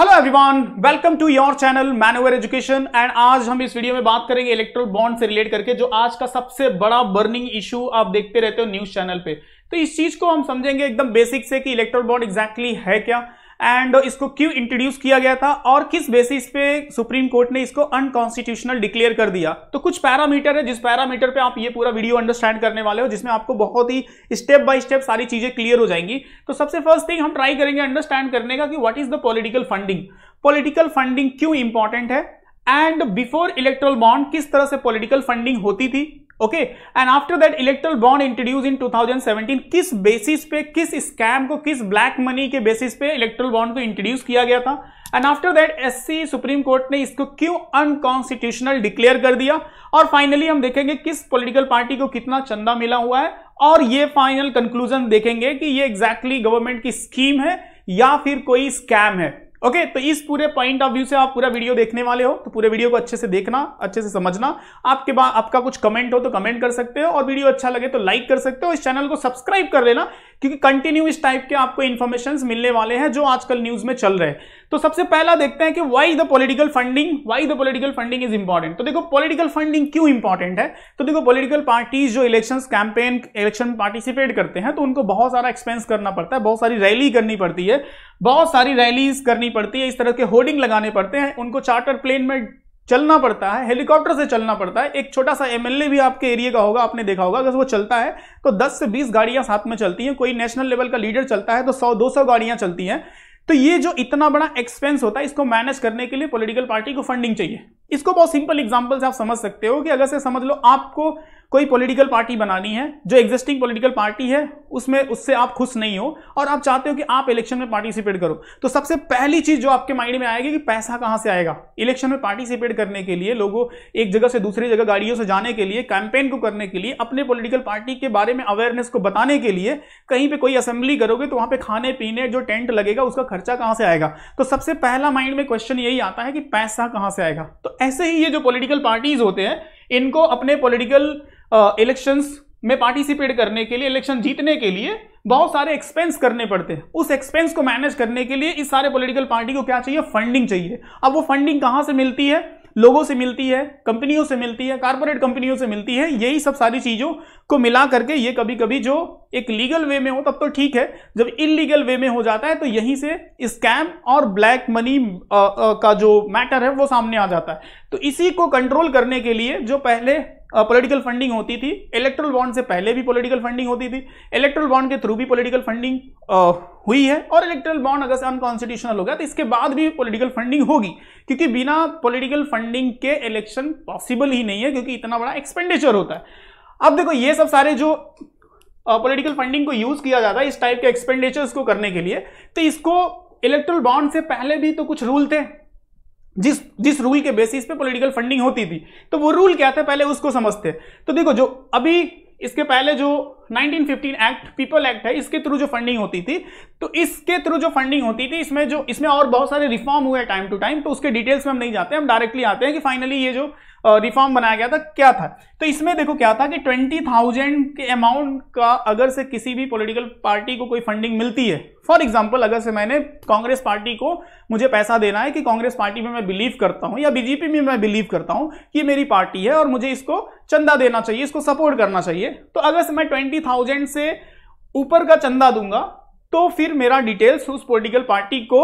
Hello everyone welcome to your channel मैनोवर education and आज हम इस वीडियो में बात करेंगे इलेक्ट्रोल बॉन्ड से रिलेट करके जो आज का सबसे बड़ा बर्निंग इशू आप देखते रहते हो न्यूज चैनल पे तो इस चीज को हम समझेंगे एकदम बेसिक से कि इलेक्ट्रोल बॉन्ड एग्जैक्टली है क्या एंड uh, इसको क्यों इंट्रोड्यूस किया गया था और किस बेसिस पे सुप्रीम कोर्ट ने इसको अनकॉन्स्टिट्यूशनल डिक्लेयर कर दिया तो कुछ पैरामीटर है जिस पैरामीटर पे आप ये पूरा वीडियो अंडरस्टैंड करने वाले हो जिसमें आपको बहुत ही स्टेप बाय स्टेप सारी चीजें क्लियर हो जाएंगी तो सबसे फर्स्ट थिंग हम ट्राई करेंगे अंडरस्टैंड करने का कि what is the political funding political funding क्यों इंपॉर्टेंट है एंड बिफोर इलेक्ट्रल बॉन्ड किस तरह से पोलिटिकल फंडिंग होती थी okay and after that electoral bond introduce in 2017 किस बेसिस पे किस स्कैम को किस ब्लैक मनी के बेसिस पे इलेक्ट्रल बॉन्ड को इंट्रोड्यूस किया गया था and after that SC supreme court ने इसको क्यों अनकॉन्स्टिट्यूशनल डिक्लेयर कर दिया और फाइनली हम देखेंगे किस पोलिटिकल पार्टी को कितना चंदा मिला हुआ है और ये फाइनल कंक्लूजन देखेंगे कि ये एग्जैक्टली exactly गवर्नमेंट की स्कीम है या फिर कोई स्कैम है ओके तो इस पूरे पॉइंट ऑफ व्यू से आप पूरा वीडियो देखने वाले हो तो पूरे वीडियो को अच्छे से देखना अच्छे से समझना आपके बाद आपका कुछ कमेंट हो तो कमेंट कर सकते हो और वीडियो अच्छा लगे तो लाइक कर सकते हो इस चैनल को सब्सक्राइब कर लेना क्योंकि कंटिन्यू इस टाइप के आपको इन्फॉर्मेशन मिलने वाले हैं जो आजकल न्यूज में चल रहे हैं तो सबसे पहला देखते हैं कि why the political funding why the political funding is important तो देखो पोलिटिकल फंडिंग क्यों इंपॉर्टेंट है तो देखो पोलिटिकल पार्टीज जो इलेक्शन कैंपेन इलेक्शन पार्टिसिपेट करते हैं तो उनको बहुत सारा एक्सपेंस करना पड़ता है बहुत सारी रैली करनी पड़ती है बहुत सारी रैलीज करनी लगानी पड़ती है इस तरह के होर्डिंग लगाने पड़ते हैं उनको चार्टर प्लेन में चलना पड़ता है हेलीकॉप्टर से चलना पड़ता है एक छोटा सा एमएलए भी आपके एरिया का होगा आपने देखा होगा अगर वो चलता है तो 10 से 20 गाड़ियां साथ में चलती हैं कोई नेशनल लेवल का लीडर चलता है तो 100 200 गाड़ियां चलती हैं तो ये जो इतना बड़ा एक्सपेंस होता है इसको मैनेज करने के लिए पोलिटिकल पार्टी को फंडिंग चाहिए इसको बहुत सिंपल एग्जाम्पल से आप समझ सकते हो कि अगर से समझ लो आपको कोई पॉलिटिकल पार्टी बनानी है जो एग्जिस्टिंग पॉलिटिकल पार्टी है उसमें उससे आप खुश नहीं हो और आप चाहते हो कि आप इलेक्शन में पार्टिसिपेट करो तो सबसे पहली चीज जो आपके माइंड में आएगी कि पैसा कहां से आएगा इलेक्शन में पार्टिसिपेट करने के लिए लोगों एक जगह से दूसरी जगह गाड़ियों से जाने के लिए कैंपेन को करने के लिए अपने पोलिटिकल पार्टी के बारे में अवेयरनेस को बताने के लिए कहीं पर कोई असेंबली करोगे तो वहां पर खाने पीने जो टेंट लगेगा उसका खर्चा कहां से आएगा तो सबसे पहला माइंड में क्वेश्चन यही आता है कि पैसा कहां से आएगा तो ऐसे ही ये जो पोलिटिकल पार्टीज होते हैं इनको अपने पॉलिटिकल इलेक्शंस में पार्टिसिपेट करने के लिए इलेक्शन जीतने के लिए बहुत सारे एक्सपेंस करने पड़ते हैं उस एक्सपेंस को मैनेज करने के लिए इस सारे पॉलिटिकल पार्टी को क्या चाहिए फंडिंग चाहिए अब वो फंडिंग कहां से मिलती है लोगों से मिलती है कंपनियों से मिलती है कारपोरेट कंपनियों से मिलती है यही सब सारी चीज़ों को मिला करके ये कभी कभी जो एक लीगल वे में हो तब तो ठीक है जब इलीगल वे में हो जाता है तो यहीं से स्कैम और ब्लैक मनी का जो मैटर है वो सामने आ जाता है तो इसी को कंट्रोल करने के लिए जो पहले पॉलिटिकल फंडिंग होती थी इलेक्ट्रल बॉन्ड से पहले भी पॉलिटिकल फंडिंग होती थी इलेक्ट्रल बॉन्ड के थ्रू भी पॉलिटिकल फंडिंग हुई है और इलेक्ट्रल बॉन्ड अगर अनकॉन्स्टिट्यूशनल हो गया तो इसके बाद भी पॉलिटिकल फंडिंग होगी क्योंकि बिना पॉलिटिकल फंडिंग के इलेक्शन पॉसिबल ही नहीं है क्योंकि इतना बड़ा एक्सपेंडिचर होता है अब देखो ये सब सारे जो पॉलिटिकल फंडिंग को यूज किया जाता है इस टाइप के एक्सपेंडिचर्स को करने के लिए तो इसको इलेक्ट्रल बॉन्ड से पहले भी तो कुछ रूल थे जिस जिस रूल के बेसिस पे पॉलिटिकल फंडिंग होती थी तो वो रूल क्या था पहले उसको समझते तो देखो जो अभी इसके पहले जो 1915 एक्ट पीपल एक्ट है इसके थ्रू जो फंडिंग होती थी तो इसके थ्रू जो फंडिंग होती थी इसमें जो इसमें और बहुत सारे रिफॉर्म हुए टाइम टू टाइम तो उसके डिटेल्स में हम नहीं जाते हम डायरेक्टली आते हैं कि फाइनली ये जो रिफॉर्म बनाया गया था क्या था तो इसमें देखो क्या था कि ट्वेंटी थाउजेंड के अमाउंट का अगर से किसी भी पोलिटिकल पार्टी को कोई फंडिंग मिलती है फॉर एग्जाम्पल अगर से मैंने कांग्रेस पार्टी को मुझे पैसा देना है कि कांग्रेस पार्टी में मैं बिलीव करता हूं या बीजेपी में मैं बिलीव करता हूं कि मेरी पार्टी है और मुझे इसको चंदा देना चाहिए इसको सपोर्ट करना चाहिए तो अगर मैं ट्वेंटी थाउजेंड से ऊपर का चंदा दूंगा तो फिर मेरा डिटेल्स उस पोलिटिकल पार्टी को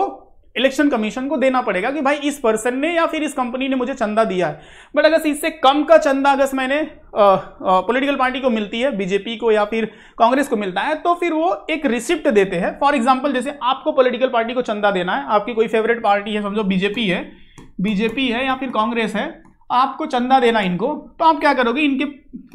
इलेक्शन कमीशन को देना पड़ेगा कि भाई इस पर्सन ने या फिर इस कंपनी ने मुझे चंदा दिया है बट अगर इससे कम का चंदा अगर मैंने पॉलिटिकल पार्टी को मिलती है बीजेपी को या फिर कांग्रेस को मिलता है तो फिर वो एक रिसिप्ट देते हैं फॉर एग्जाम्पल जैसे आपको पॉलिटिकल पार्टी को चंदा देना है आपकी कोई फेवरेट पार्टी है समझो बीजेपी है बीजेपी है या फिर कांग्रेस है आपको चंदा देना इनको तो आप क्या करोगे इनके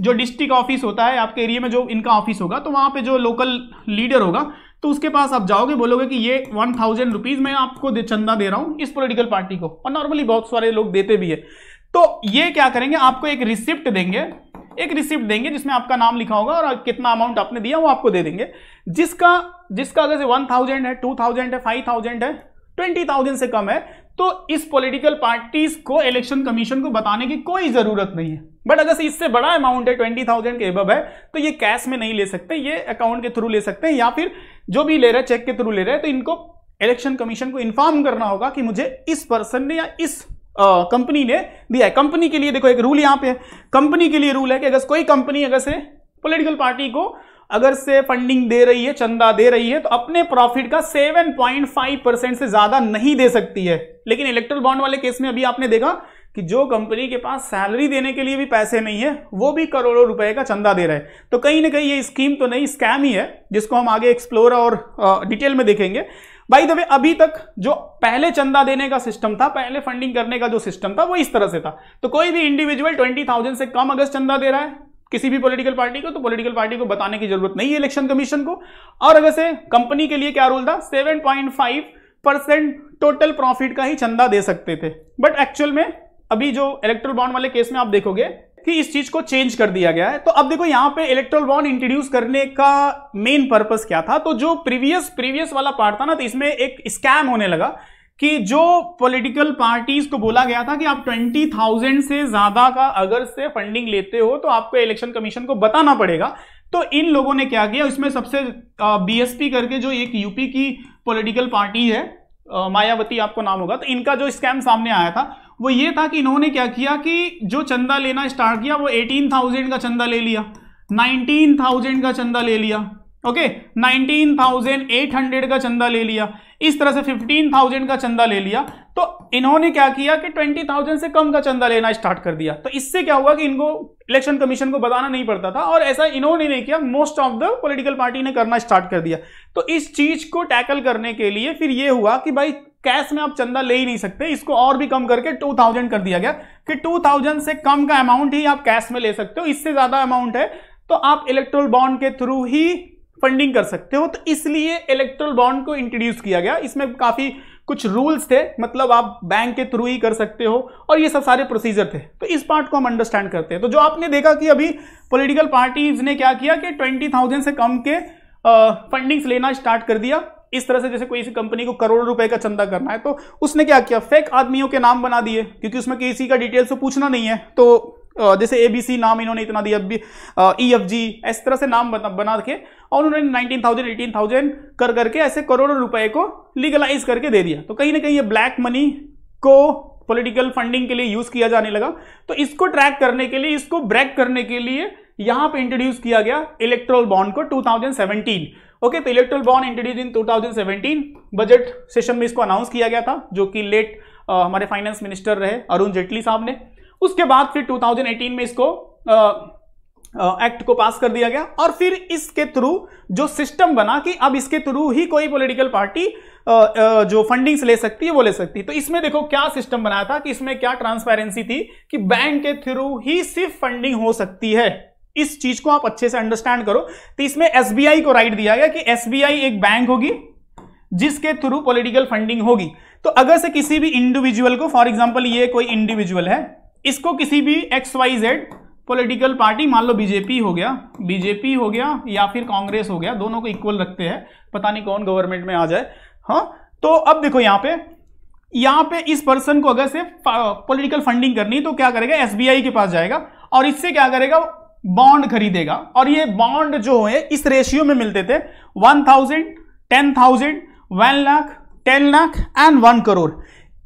जो डिस्ट्रिक्ट ऑफिस होता है आपके एरिया में जो इनका ऑफिस होगा तो वहाँ पे जो लोकल लीडर होगा तो उसके पास आप जाओगे बोलोगे कि ये वन थाउजेंड रुपीज़ मैं आपको दे, चंदा दे रहा हूँ इस पॉलिटिकल पार्टी को और नॉर्मली बहुत सारे लोग देते भी है तो ये क्या करेंगे आपको एक रिसिप्ट देंगे एक रिसिप्ट देंगे जिसमें आपका नाम लिखा होगा और कितना अमाउंट आपने दिया वो आपको दे देंगे जिसका जिसका अगर से वन थाउजेंड है टू थाउजेंड है फाइव थाउजेंड है ट्वेंटी थाउजेंड से कम है तो इस पॉलिटिकल पार्टीज को इलेक्शन कमीशन को बताने की कोई जरूरत नहीं है बट अगर से इससे बड़ा अमाउंट है ट्वेंटी थाउजेंड के अब है तो ये कैश में नहीं ले सकते ये अकाउंट के थ्रू ले सकते हैं या फिर जो भी ले रहा है चेक के थ्रू ले रहा है तो इनको इलेक्शन कमीशन को इन्फॉर्म करना होगा कि मुझे इस पर्सन ने या इस कंपनी ने दिया है कंपनी के लिए देखो एक रूल यहां पे है कंपनी के लिए रूल है कि अगर कोई कंपनी अगर से पोलिटिकल पार्टी को अगर से फंडिंग दे रही है चंदा दे रही है तो अपने प्रॉफिट का 7.5 परसेंट से ज्यादा नहीं दे सकती है लेकिन इलेक्ट्रल बॉन्ड वाले केस में अभी आपने देखा कि जो कंपनी के पास सैलरी देने के लिए भी पैसे नहीं है वो भी करोड़ों रुपए का चंदा दे रहे हैं तो कहीं ना कहीं ये स्कीम तो नहीं स्कैम ही है जिसको हम आगे एक्सप्लोर और डिटेल में देखेंगे भाई दबे अभी तक जो पहले चंदा देने का सिस्टम था पहले फंडिंग करने का जो सिस्टम था वो इस तरह से था तो कोई भी इंडिविजुअल ट्वेंटी थाउजेंड से कम अगर चंदा दे रहा है किसी भी पॉलिटिकल पार्टी को तो पॉलिटिकल पार्टी को बताने की जरूरत नहीं है इलेक्शन कमीशन को और अगर से कंपनी के लिए क्या रूल था seven point five percent total profit का ही चंदा दे सकते थे बट एक्चुअल में अभी जो इलेक्ट्रोल बॉन्ड वाले केस में आप देखोगे कि इस चीज को चेंज कर दिया गया है तो अब देखो यहां पे इलेक्ट्रोल बॉन्ड इंट्रोड्यूस करने का मेन पर्पस क्या था तो जो प्रीवियस प्रीवियस वाला पार्ट था ना तो इसमें एक स्कैम होने लगा कि जो पॉलिटिकल पार्टीज को बोला गया था कि आप ट्वेंटी थाउजेंड से ज्यादा का अगर से फंडिंग लेते हो तो आपको इलेक्शन कमीशन को बताना पड़ेगा तो इन लोगों ने क्या किया इसमें सबसे बीएसपी करके जो एक यूपी की पॉलिटिकल पार्टी है मायावती आपको नाम होगा तो इनका जो स्कैम सामने आया था वो ये था कि इन्होंने क्या किया कि जो चंदा लेना स्टार्ट किया वो एटीन थाउजेंड का चंदा ले लिया नाइनटीन थाउजेंड का चंदा ले लिया okay nineteen thousand eight hundred का चंदा ले लिया इस तरह से फिफ्टीन थाउजेंड का चंदा ले लिया तो इन्होंने क्या किया कि ट्वेंटी थाउजेंड से कम का चंदा लेना स्टार्ट कर दिया तो इससे क्या हुआ कि इनको इलेक्शन कमीशन को बताना नहीं पड़ता था और ऐसा इन्होंने नहीं किया most of the political party ने करना स्टार्ट कर दिया तो इस चीज को टैकल करने के लिए फिर यह हुआ कि भाई कैश में आप चंदा ले ही नहीं सकते इसको और भी कम करके 2000 कर दिया गया कि 2000 से कम का अमाउंट ही आप कैश में ले सकते हो इससे ज्यादा अमाउंट है तो आप इलेक्ट्रोल बॉन्ड के थ्रू ही फंडिंग कर सकते हो तो इसलिए इलेक्ट्रल बॉन्ड को इंट्रोड्यूस किया गया इसमें काफी कुछ रूल्स थे मतलब आप बैंक के थ्रू ही कर सकते हो और ये सब सारे प्रोसीजर थे तो इस पार्ट को हम अंडरस्टैंड करते हैं तो जो आपने देखा कि अभी पॉलिटिकल पार्टीज ने क्या किया कि ट्वेंटी थाउजेंड से कम के फंडिंग्स लेना स्टार्ट कर दिया इस तरह से जैसे कोई कंपनी को करोड़ रुपए का चंदा करना है तो उसने क्या किया फेक आदमियों के नाम बना दिए क्योंकि उसमें किसी का डिटेल से तो पूछना नहीं है तो जैसे ए बी सी नाम इन्होंने इतना दिया ई एफ जी इस तरह से नाम बना, बना के और उन्होंने नाइनटीन थाउजेंड एटीन थाउजेंड कर करके ऐसे करोड़ों रुपए को लीगलाइज करके दे दिया तो कहीं ना कहीं ये ब्लैक मनी को पॉलिटिकल फंडिंग के लिए यूज किया जाने लगा तो इसको ट्रैक करने के लिए इसको ब्रेक करने के लिए यहां पे इंट्रोड्यूस किया गया इलेक्ट्रोल बॉन्ड को 2017 ओके तो electoral bond introduce in 2017 budget session में इसको अनाउंस किया गया था जो कि लेट आ, हमारे फाइनेंस मिनिस्टर रहे अरुण जेटली साहब ने उसके बाद फिर 2018 में इसको एक्ट को पास कर दिया गया और फिर इसके थ्रू जो सिस्टम बना कि अब इसके थ्रू ही कोई पॉलिटिकल पार्टी जो फंडिंग्स ले सकती है वो ले सकती है तो इसमें देखो क्या सिस्टम बनाया था कि इसमें क्या ट्रांसपेरेंसी थी कि बैंक के थ्रू ही सिर्फ फंडिंग हो सकती है इस चीज को आप अच्छे से अंडरस्टैंड करो तो इसमें एसबीआई को राइट दिया गया कि एसबीआई एक बैंक होगी जिसके थ्रू पॉलिटिकल फंडिंग होगी तो अगर से किसी भी इंडिविजुअल को फॉर एग्जाम्पल ये कोई इंडिविजुअल है इसको किसी भी X Y Z political party मान लो बीजेपी हो गया बीजेपी हो गया या फिर कांग्रेस हो गया दोनों को इक्वल रखते हैं पता नहीं कौन गवर्नमेंट में आ जाए हाँ तो अब देखो यहाँ पे यहाँ पे इस पर्सन को अगर सिर्फ पॉलिटिकल फंडिंग करनी तो क्या करेगा एसबीआई के पास जाएगा और इससे क्या करेगा बॉन्ड खरीदेगा और ये बॉन्ड जो है इस रेशियो में मिलते थे one thousand ten thousand one lakh ten lakh and one crore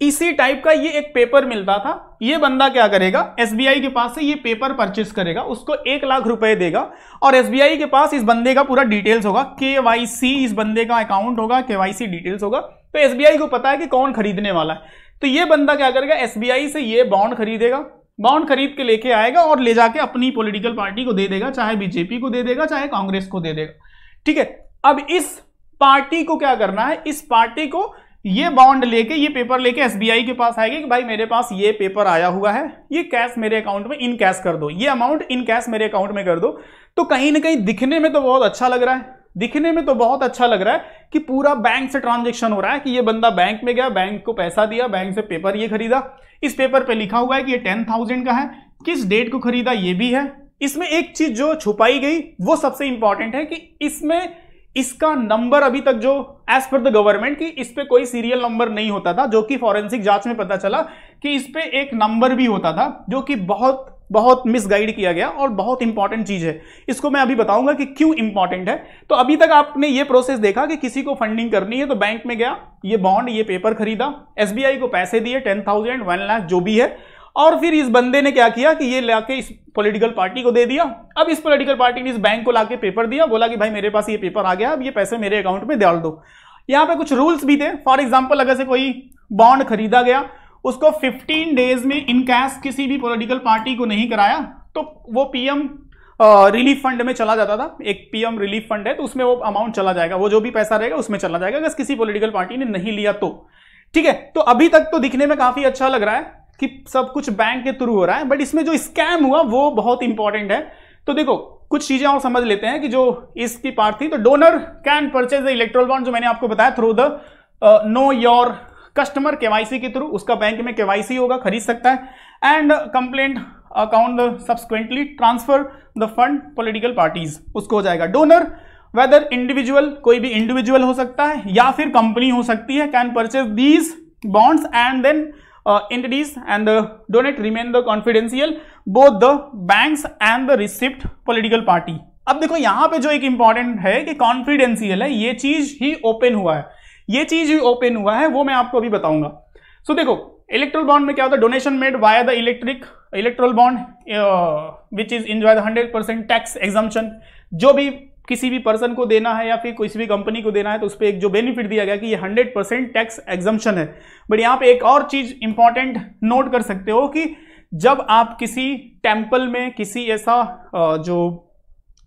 इसी टाइप का ये एक पेपर मिलता था ये बंदा क्या करेगा एसबीआई के पास से ये पेपर परचेस करेगा उसको एक लाख रुपए देगा और एसबीआई के पास इस बंदे का पूरा डिटेल्स होगा केवाईसी इस बंदे का अकाउंट होगा केवाईसी डिटेल्स होगा तो एसबीआई को पता है कि कौन खरीदने वाला है तो ये बंदा क्या करेगा एसबीआई से ये बॉन्ड खरीदेगा बॉन्ड खरीद के लेके आएगा और ले जाके अपनी पोलिटिकल पार्टी को दे देगा चाहे बीजेपी को दे देगा चाहे कांग्रेस को दे देगा ठीक है अब इस पार्टी को क्या करना है इस पार्टी को ये बॉन्ड लेके ये पेपर लेके एसबीआई के पास आएगी कि भाई मेरे पास ये पेपर आया हुआ है ये कैश मेरे अकाउंट में इन कैश कर दो ये अमाउंट इन कैश मेरे अकाउंट में कर दो तो कहीं ना कहीं दिखने में तो बहुत अच्छा लग रहा है दिखने में तो बहुत अच्छा लग रहा है कि पूरा बैंक से ट्रांजेक्शन हो रहा है कि ये बंदा बैंक में गया बैंक को पैसा दिया बैंक से पेपर ये खरीदा इस पेपर पे लिखा हुआ है कि ये टेन थाउजेंड का है किस डेट को खरीदा ये भी है इसमें एक चीज जो छुपाई गई वो सबसे इंपॉर्टेंट है कि इसमें इसका नंबर अभी तक जो एज पर द गवर्नमेंट की इस पर कोई सीरियल नंबर नहीं होता था जो कि फॉरेंसिक जांच में पता चला कि इस पर एक नंबर भी होता था जो कि बहुत बहुत मिसगाइड किया गया और बहुत इंपॉर्टेंट चीज है इसको मैं अभी बताऊंगा कि क्यों इंपॉर्टेंट है तो अभी तक आपने ये प्रोसेस देखा कि किसी को फंडिंग करनी है तो बैंक में गया ये बॉन्ड ये पेपर खरीदा एसबीआई को पैसे दिए टेन थाउजेंड वन लाख जो भी है और फिर इस बंदे ने क्या किया कि ये लाके इस पॉलिटिकल पार्टी को दे दिया अब इस पॉलिटिकल पार्टी ने इस बैंक को लाके पेपर दिया बोला कि भाई मेरे पास ये पेपर आ गया अब ये पैसे मेरे अकाउंट में डाल दो यहाँ पे कुछ रूल्स भी थे फॉर एग्जाम्पल अगर से कोई बॉन्ड खरीदा गया उसको फिफ्टीन डेज में इन कैश किसी भी पोलिटिकल पार्टी को नहीं कराया तो वो पीएम रिलीफ फंड में चला जाता था एक पीएम रिलीफ फंड है तो उसमें वो अमाउंट चला जाएगा वो जो भी पैसा रहेगा उसमें चला जाएगा अगर किसी पॉलिटिकल पार्टी ने नहीं लिया तो ठीक है तो अभी तक तो दिखने में काफी अच्छा लग रहा है कि सब कुछ बैंक के थ्रू हो रहा है बट इसमें जो स्कैम हुआ वो बहुत इंपॉर्टेंट है तो देखो कुछ चीजें और समझ लेते हैं कि जो इसकी पार्ट थी तो donor can purchase the electoral bond जो मैंने आपको बताया through the know your customer KYC के थ्रू उसका बैंक में केवाईसी होगा खरीद सकता है and complaint account subsequently transfer the fund political parties उसको हो जाएगा डोनर वेदर इंडिविजुअल कोई भी इंडिविजुअल हो सकता है या फिर कंपनी हो सकती है can purchase these bonds and then uh, entities and the uh, donate remain the confidential both the banks and the receipt political party अब देखो यहां पे जो एक इंपॉर्टेंट है कि कॉन्फिडेंशियल है ये चीज ही ओपन हुआ है ये चीज ही ओपन हुआ है वो मैं आपको अभी बताऊंगा सो so, देखो इलेक्ट्रल बॉन्ड में क्या होता है donation made via the electric electoral bond which is enjoy the hundred percent tax exemption जो भी किसी भी पर्सन को देना है या फिर किसी भी कंपनी को देना है तो उस पर एक जो बेनिफिट दिया गया कि ये हंड्रेड परसेंट टैक्स एग्जम्पन है बट यहाँ पे एक और चीज इंपॉर्टेंट नोट कर सकते हो कि जब आप किसी टेम्पल में किसी ऐसा जो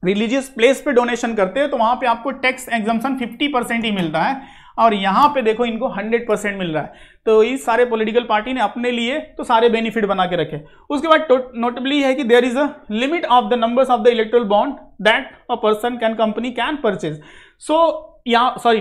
रिलीजियस प्लेस पे डोनेशन करते हैं तो वहां पे आपको टैक्स एग्जम्पन 50 परसेंट ही मिलता है और यहाँ पे देखो इनको 100 परसेंट मिल रहा है तो इस सारे पॉलिटिकल पार्टी ने अपने लिए तो सारे बेनिफिट बना के रखे उसके बाद नोटेबली है कि there is a limit of the numbers of the electoral bond that a person can company can purchase so यहाँ sorry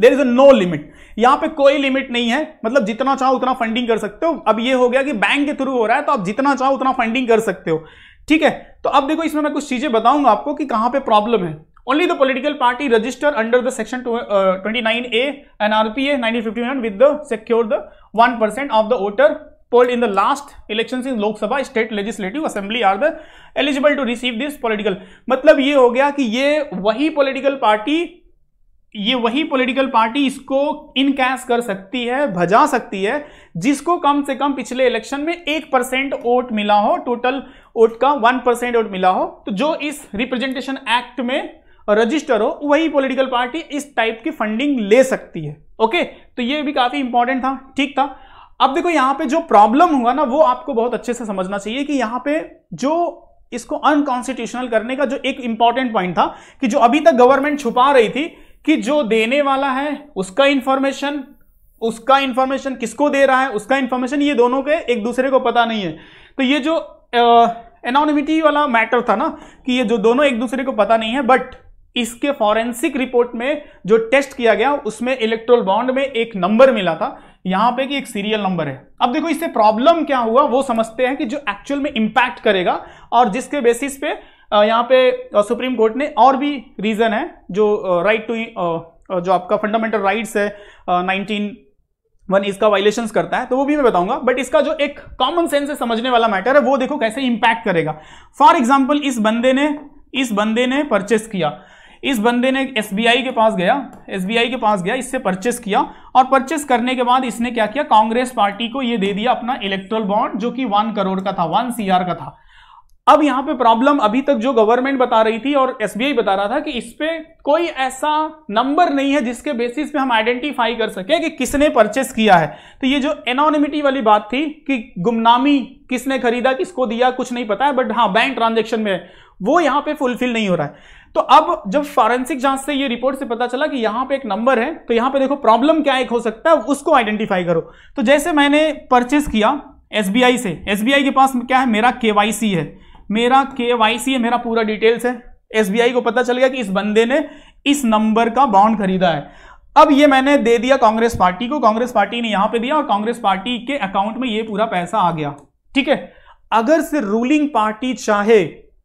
there is a no limit यहाँ पे कोई लिमिट नहीं है मतलब जितना चाहो उतना फंडिंग कर सकते हो अब ये हो गया कि बैंक के थ्रू हो रहा है तो आप जितना चाहो उतना फंडिंग कर सकते हो ठीक है तो अब देखो इसमें मैं कुछ चीजें बताऊंगा आपको कि कहां पे प्रॉब्लम है only the political party registered under the section 29A and RPA 1951 with the secure the 1% of the voter polled in the last elections in Lok Sabha, state legislative assembly are the eligible to receive this political. matlab ye ho gaya ki ye wahi political party ये वही political party इसको in cash कर सकती है भजा सकती है जिसको कम से कम पिछले इलेक्शन में एक परसेंट वोट मिला हो टोटल वोट का वन परसेंट वोट मिला हो तो जो इस रिप्रेजेंटेशन एक्ट में रजिस्टर हो वही पॉलिटिकल पार्टी इस टाइप की फंडिंग ले सकती है ओके तो ये भी काफी इंपॉर्टेंट था ठीक था अब देखो यहां पे जो प्रॉब्लम हुआ ना वो आपको बहुत अच्छे से समझना चाहिए कि यहां पे जो इसको अनकॉन्स्टिट्यूशनल करने का जो एक इंपॉर्टेंट पॉइंट था कि जो अभी तक गवर्नमेंट छुपा रही थी कि जो देने वाला है उसका इंफॉर्मेशन उसका इंफॉर्मेशन किसको दे रहा है उसका इंफॉर्मेशन ये दोनों के एक दूसरे को पता नहीं है तो ये जो एनोनिमिटी वाला मैटर था ना कि ये जो दोनों एक दूसरे को पता नहीं है बट इसके फॉरेंसिक रिपोर्ट में जो टेस्ट किया गया उसमें इलेक्ट्रोल बॉन्ड में एक नंबर मिला था यहां पे कि एक सीरियल नंबर है अब देखो इससे प्रॉब्लम क्या हुआ वो समझते हैं कि जो एक्चुअल में इंपैक्ट करेगा और जिसके बेसिस पे यहां पे सुप्रीम कोर्ट ने और भी रीजन है जो राइट टू जो आपका फंडामेंटल राइट्स है नाइनटीन वन इसका वायलेशन करता है तो वो भी मैं बताऊंगा बट इसका जो एक कॉमन सेंस से समझने वाला मैटर है वो देखो कैसे इंपैक्ट करेगा फॉर एग्जाम्पल इस बंदे ने इस बंदे ने परचेस किया इस बंदे ने एस के पास गया एस के पास गया इससे परचेस किया और परचेस करने के बाद इसने क्या किया कांग्रेस पार्टी को ये दे दिया अपना इलेक्ट्रल बॉन्ड जो कि वन करोड़ का था वन सीआर का था अब यहां पे प्रॉब्लम अभी तक जो गवर्नमेंट बता रही थी और एसबीआई बता रहा था कि इस पर कोई ऐसा नंबर नहीं है जिसके बेसिस पे हम आइडेंटिफाई कर सके कि किसने परचेस किया है तो ये जो एनोनिमिटी वाली बात थी कि गुमनामी किसने खरीदा किसको दिया कुछ नहीं पता है बट हाँ बैंक ट्रांजेक्शन में है वो यहां पे फुलफिल नहीं हो रहा है तो अब जब फॉरेंसिक जांच से ये रिपोर्ट से पता चला कि यहां पे एक नंबर है तो यहां पे देखो प्रॉब्लम क्या एक हो सकता है उसको आइडेंटिफाई करो तो जैसे मैंने परचेस किया एसबीआई से एसबीआई के पास क्या है मेरा केवाईसी है मेरा केवाईसी है मेरा पूरा डिटेल्स है एसबीआई को पता चल गया कि इस बंदे ने इस नंबर का बॉन्ड खरीदा है अब ये मैंने दे दिया कांग्रेस पार्टी को कांग्रेस पार्टी ने यहां पे दिया और कांग्रेस पार्टी के अकाउंट में ये पूरा पैसा आ गया ठीक है अगर से रूलिंग पार्टी चाहे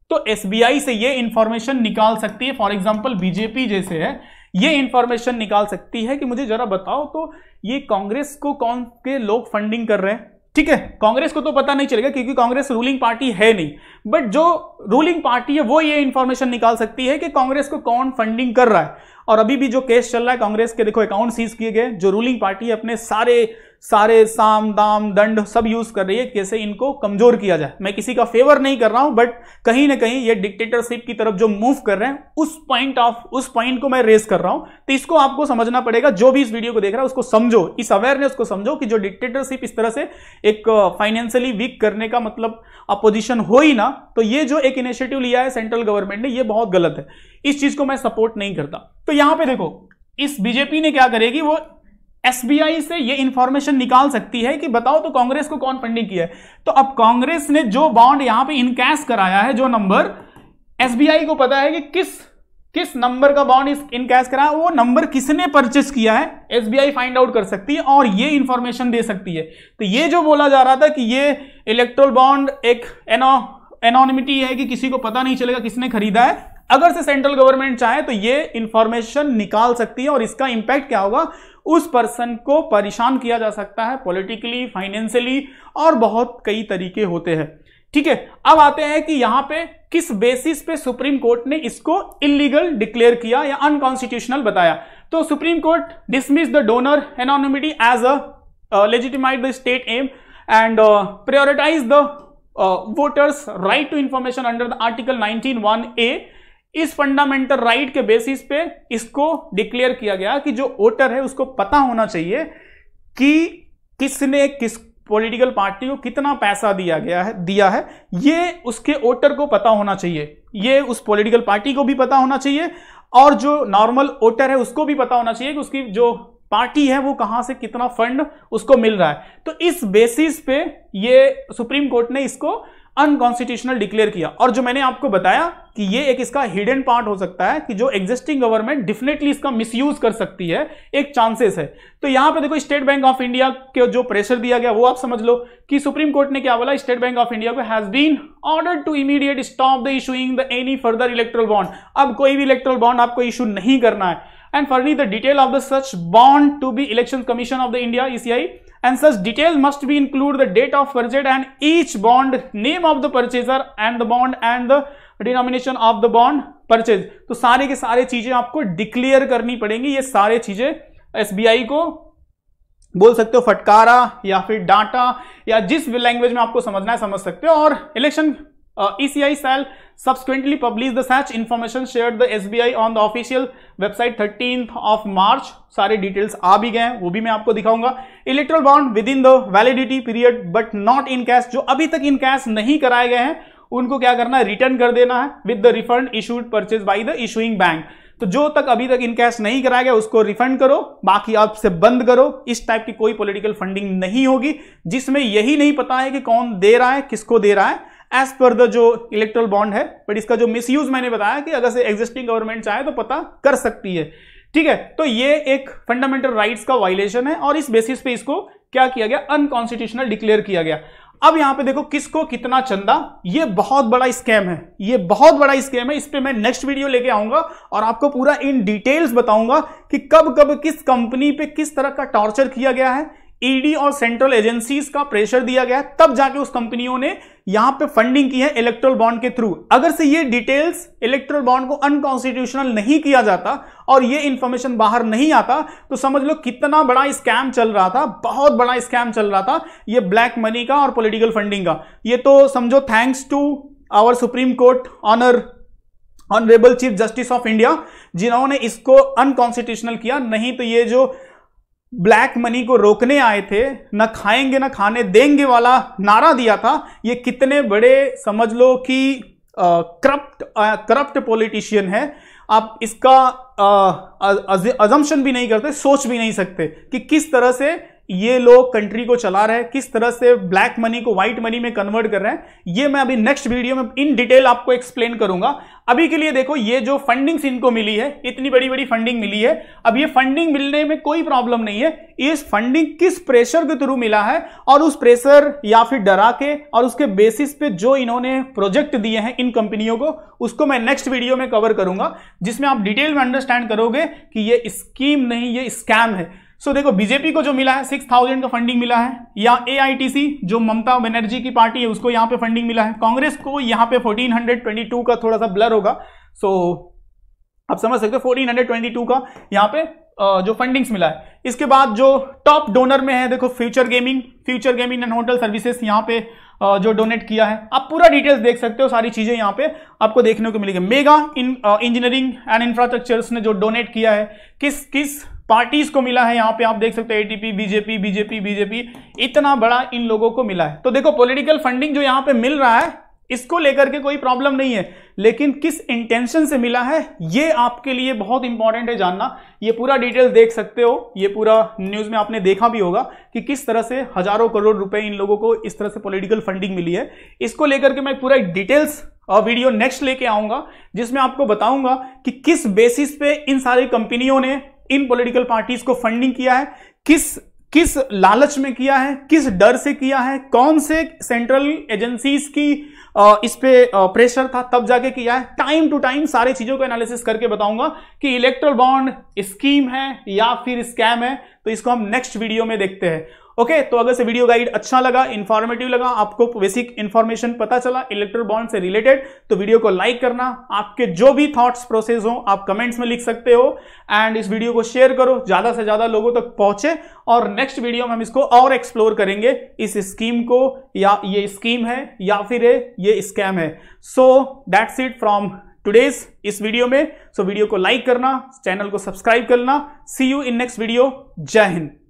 तो एस से ये इंफॉर्मेशन निकाल सकती है फॉर एग्जाम्पल बीजेपी जैसे है ये इंफॉर्मेशन निकाल सकती है कि मुझे जरा बताओ तो ये कांग्रेस को कौन के लोग फंडिंग कर रहे हैं ठीक है कांग्रेस को तो पता नहीं चलेगा क्योंकि कांग्रेस रूलिंग पार्टी है नहीं बट जो रूलिंग पार्टी है वो ये इंफॉर्मेशन निकाल सकती है कि कांग्रेस को कौन फंडिंग कर रहा है और अभी भी जो केस चल रहा है कांग्रेस के देखो अकाउंट सीज किए गए जो रूलिंग पार्टी अपने सारे सारे साम दाम दंड सब यूज कर रही है कैसे इनको कमजोर किया जाए मैं किसी का फेवर नहीं कर रहा हूं बट कहीं ना कहीं ये डिक्टेटरशिप की तरफ जो मूव कर रहे हैं उस पॉइंट ऑफ उस पॉइंट को मैं रेस कर रहा हूं तो इसको आपको समझना पड़ेगा जो भी इस वीडियो को देख रहा है उसको समझो इस अवेयरनेस को समझो कि जो डिक्टेटरशिप इस तरह से एक फाइनेंशियली वीक करने का मतलब अपोजिशन हो ही ना तो ये जो एक इनिशिएटिव लिया है सेंट्रल गवर्नमेंट ने यह बहुत गलत है इस चीज को मैं सपोर्ट नहीं करता तो यहां पर देखो इस बीजेपी ने क्या करेगी वो एसबीआई से ये इंफॉर्मेशन निकाल सकती है कि बताओ तो कांग्रेस को कौन फंडिंग किया है तो अब कांग्रेस ने जो बॉन्ड यहां पे इनकैश कराया है जो नंबर एसबीआई को पता है कि किस किस नंबर का बॉन्ड इनकैश कराया वो नंबर किसने परचेस किया है एसबीआई फाइंड आउट कर सकती है और ये इंफॉर्मेशन दे सकती है तो ये जो बोला जा रहा था कि ये इलेक्ट्रोल बॉन्ड एक एनो एनोनिमिटी है कि किसी को पता नहीं चलेगा किसने खरीदा है अगर से सेंट्रल गवर्नमेंट चाहे तो ये इंफॉर्मेशन निकाल सकती है और इसका इंपैक्ट क्या होगा उस पर्सन को परेशान किया जा सकता है पॉलिटिकली फाइनेंशियली और बहुत कई तरीके होते हैं ठीक है अब आते हैं कि यहां पे किस बेसिस पे सुप्रीम कोर्ट ने इसको इलीगल डिक्लेयर किया या अनकॉन्स्टिट्यूशनल बताया तो supreme court dismiss the donor anonymity as a legitimate the state aim and prioritise the voters right to information under the article 19 one A is fundamental right के basis पे इसको declare किया गया कि जो वोटर है उसको पता होना चाहिए कि किसने किस पॉलिटिकल पार्टी को कितना पैसा दिया गया है दिया है ये उसके वोटर को पता होना चाहिए ये उस पॉलिटिकल पार्टी को भी पता होना चाहिए और जो नॉर्मल वोटर है उसको भी पता होना चाहिए कि उसकी जो पार्टी है वो कहां से कितना फंड उसको मिल रहा है तो इस बेसिस पे ये सुप्रीम कोर्ट ने इसको अनकॉन्स्टिट्यूशनल डिक्लेयर किया और जो मैंने आपको बताया कि ये एक इसका हिडन पार्ट हो सकता है कि जो एग्जिस्टिंग गवर्नमेंट डेफिनेटली इसका मिसयूज कर सकती है एक चांसेस है तो यहां पे देखो स्टेट बैंक ऑफ इंडिया के जो प्रेशर दिया गया वो आप समझ लो कि सुप्रीम कोर्ट ने क्या बोला स्टेट बैंक ऑफ इंडिया को has been order to immediate stop the issuing the any further electoral bond अब कोई भी इलेक्ट्रल बॉन्ड आपको इशू नहीं करना है and furnish the detail of the such bond to be election commission of the India ECI and such detail must be include the date of purchase and each bond name of the purchaser and the bond and the denomination of the bond purchase तो सारे के सारे चीजें आपको declare करनी पड़ेंगी ये सारे चीजें एसबीआई को बोल सकते हो फटकारा या फिर डाटा या जिस भी लैंग्वेज में आपको समझना है समझ सकते हो और election Uh, ECI shall subsequently publish the such information shared the SBI on the official website 13th of March सारे details आ भी गए हैं वो भी मैं आपको दिखाऊंगा electoral bond within the validity period but not in cash जो अभी तक इन कैश नहीं कराए गए हैं उनको क्या करना है रिटर्न कर देना है with the refund issued purchase by the issuing bank तो जो तक अभी तक इन कैश नहीं कराया गया उसको रिफंड करो बाकी आप से बंद करो इस टाइप की कोई पॉलिटिकल फंडिंग नहीं होगी जिसमें यही नहीं पता है कि कौन दे रहा है किसको दे रहा है एज पर द जो इलेक्ट्रल बॉन्ड है बट इसका जो मिसयूज मैंने बताया कि अगर से एग्जिस्टिंग गवर्नमेंट चाहे तो पता कर सकती है ठीक है तो ये एक फंडामेंटल राइट का वायलेशन है और इस बेसिस पे इसको क्या किया गया अनकॉन्स्टिट्यूशनल डिक्लेयर किया गया अब यहां पे देखो किसको कितना चंदा ये बहुत बड़ा स्कैम है ये बहुत बड़ा स्कैम है इस पर मैं नेक्स्ट वीडियो लेके आऊंगा और आपको पूरा इन डिटेल्स बताऊंगा कि कब कब किस कंपनी पे किस तरह का टॉर्चर किया गया है ईडी और सेंट्रल एजेंसीज का प्रेशर दिया गया तब जाके उस कंपनियों ने यहां पे फंडिंग की है इलेक्ट्रल बॉन्ड के थ्रू अगर से ये डिटेल्स इलेक्ट्रल बॉन्ड को अनकॉन्स्टिट्यूशनल नहीं किया जाता और ये इंफॉर्मेशन बाहर नहीं आता तो समझ लो कितना बड़ा स्कैम चल रहा था बहुत बड़ा स्कैम चल रहा था यह ब्लैक मनी का और पोलिटिकल फंडिंग का यह तो समझो thanks to our supreme court honour honourable chief justice of India जिन्होंने इसको अनकॉन्स्टिट्यूशनल किया नहीं तो ये जो ब्लैक मनी को रोकने आए थे न खाएंगे न खाने देंगे वाला नारा दिया था ये कितने बड़े समझ लो कि करप्ट करप्ट पॉलिटिशियन है आप इसका अजम्पन भी नहीं करते सोच भी नहीं सकते कि किस तरह से ये लोग कंट्री को चला रहे हैं किस तरह से ब्लैक मनी को व्हाइट मनी में कन्वर्ट कर रहे हैं ये मैं अभी नेक्स्ट वीडियो में इन डिटेल आपको एक्सप्लेन करूंगा अभी के लिए देखो ये जो फंडिंग्स इनको मिली है इतनी बड़ी बड़ी फंडिंग मिली है अब ये फंडिंग मिलने में कोई प्रॉब्लम नहीं है इस फंडिंग किस प्रेशर के थ्रू मिला है और उस प्रेशर या फिर डरा के और उसके बेसिस पे जो इन्होंने प्रोजेक्ट दिए हैं इन कंपनियों को उसको मैं नेक्स्ट वीडियो में कवर करूंगा जिसमें आप डिटेल में अंडरस्टैंड करोगे कि ये स्कीम नहीं ये स्कैम है सो देखो बीजेपी को जो मिला है सिक्स थाउजेंड का फंडिंग मिला है या ए जो ममता बनर्जी की पार्टी है उसको यहाँ पे फंडिंग मिला है कांग्रेस को यहाँ पे 1422 का थोड़ा सा ब्लर होगा सो so, आप समझ सकते हो 1422 का यहाँ पे जो फंडिंग्स मिला है इसके बाद जो टॉप डोनर में है देखो future gaming future gaming and hotel services यहाँ पे जो डोनेट किया है आप पूरा डिटेल्स देख सकते हो सारी चीजें यहाँ पे आपको देखने को मिलेगी मेगा इंजीनियरिंग एंड इंफ्रास्ट्रक्चर्स ने जो डोनेट किया है किस किस पार्टीज को मिला है यहां पे आप देख सकते हो एटीपी बीजेपी बीजेपी बीजेपी इतना बड़ा इन लोगों को मिला है तो देखो पॉलिटिकल फंडिंग जो यहां पे मिल रहा है इसको लेकर के कोई प्रॉब्लम नहीं है लेकिन किस इंटेंशन से मिला है ये आपके लिए बहुत इंपॉर्टेंट है जानना ये पूरा डिटेल देख सकते हो ये पूरा न्यूज में आपने देखा भी होगा कि किस तरह से हजारों करोड़ रुपए इन लोगों को इस तरह से पॉलिटिकल फंडिंग मिली है इसको लेकर के मैं पूरा डिटेल्स और वीडियो नेक्स्ट लेके आऊंगा जिसमें आपको बताऊंगा कि किस बेसिस पे इन सारी कंपनियों ने इन पॉलिटिकल पार्टीज को फंडिंग किया है किस किस लालच में किया है किस डर से किया है कौन से सेंट्रल एजेंसीज की इस पे प्रेशर था तब जाके किया है टाइम टू टाइम सारी चीजों का एनालिसिस करके बताऊंगा कि इलेक्ट्रल बॉन्ड स्कीम है या फिर स्कैम है तो इसको हम नेक्स्ट वीडियो में देखते हैं ओके तो अगर से वीडियो गाइड अच्छा लगा इन्फॉर्मेटिव लगा आपको बेसिक इन्फॉर्मेशन पता चला इलेक्ट्रिक बॉन्ड से रिलेटेड तो वीडियो को लाइक करना आपके जो भी थॉट्स प्रोसेस हो आप कमेंट्स में लिख सकते हो एंड इस वीडियो को शेयर करो ज्यादा से ज्यादा लोगों तक तो पहुंचे और नेक्स्ट वीडियो में हम इसको और एक्सप्लोर करेंगे इस स्कीम को या ये स्कीम है या फिर ये स्कैम है so that's it from today's इस वीडियो में सो so, वीडियो को लाइक करना चैनल को सब्सक्राइब करना see you in next video जय हिंद